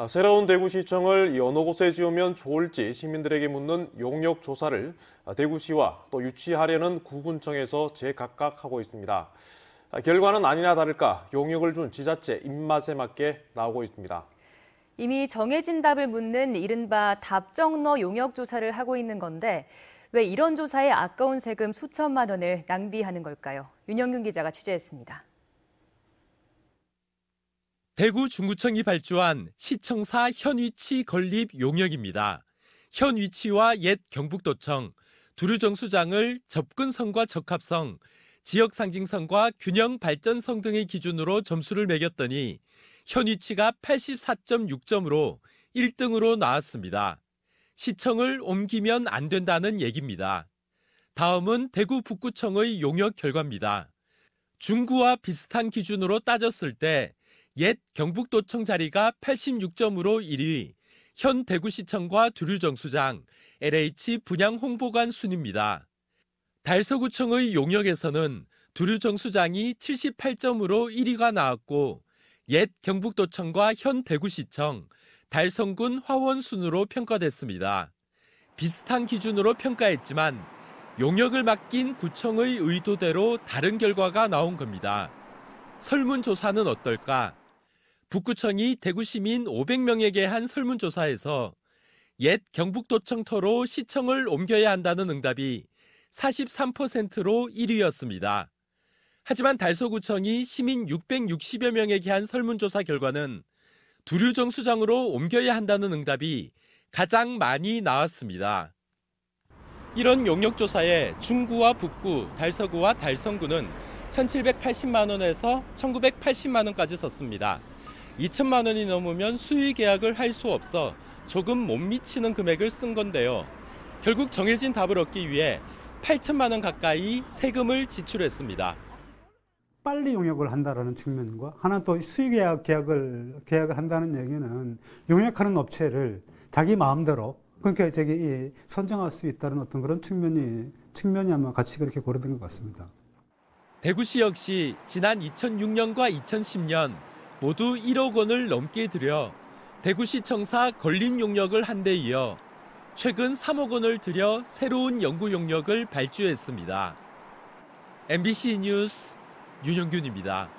아, 새로운 대구시청을 어느 곳에 지으면 좋을지 시민들에게 묻는 용역 조사를 아, 대구시와 또 유치하려는 구군청에서 제각각 하고 있습니다. 아, 결과는 아니나 다를까 용역을 준 지자체 입맛에 맞게 나오고 있습니다. 이미 정해진 답을 묻는 이른바 답정너 용역 조사를 하고 있는 건데 왜 이런 조사에 아까운 세금 수천만 원을 낭비하는 걸까요? 윤영균 기자가 취재했습니다. 대구 중구청이 발주한 시청사 현위치 건립 용역입니다. 현위치와 옛 경북도청, 두류정수장을 접근성과 적합성, 지역상징성과 균형발전성 등의 기준으로 점수를 매겼더니 현위치가 84.6점으로 1등으로 나왔습니다. 시청을 옮기면 안 된다는 얘기입니다. 다음은 대구 북구청의 용역 결과입니다. 중구와 비슷한 기준으로 따졌을 때옛 경북도청 자리가 86점으로 1위, 현 대구시청과 두류정수장, LH 분양 홍보관 순입니다. 달서구청의 용역에서는 두류정수장이 78점으로 1위가 나왔고, 옛 경북도청과 현 대구시청, 달성군 화원 순으로 평가됐습니다. 비슷한 기준으로 평가했지만 용역을 맡긴 구청의 의도대로 다른 결과가 나온 겁니다. 설문조사는 어떨까? 북구청이 대구시민 500명에게 한 설문조사에서 옛 경북도청터로 시청을 옮겨야 한다는 응답이 43%로 1위였습니다. 하지만 달서구청이 시민 660여 명에게 한 설문조사 결과는 두류정 수장으로 옮겨야 한다는 응답이 가장 많이 나왔습니다. 이런 용역조사에 중구와 북구, 달서구와 달성구는 1,780만 원에서 1,980만 원까지 썼습니다. 2천만 원이 넘으면 수의 계약을 할 수 없어 조금 못 미치는 금액을 쓴 건데요. 결국 정해진 답을 얻기 위해 8천만 원 가까이 세금을 지출했습니다. 빨리 용역을 한다라는 측면과 하나 또 수의 계약 계약을 계약을 한다는 얘기는 용역하는 업체를 자기 마음대로 그러니까 저기 선정할 수 있다는 어떤 그런 측면이 측면이 아마 같이 그렇게 고려된 것 같습니다. 대구시 역시 지난 2006년과 2010년 모두 1억 원을 넘게 들여 대구시청사 건립 용역을 한데 이어 최근 3억 원을 들여 새로운 연구 용역을 발주했습니다. MBC 뉴스 윤영균입니다.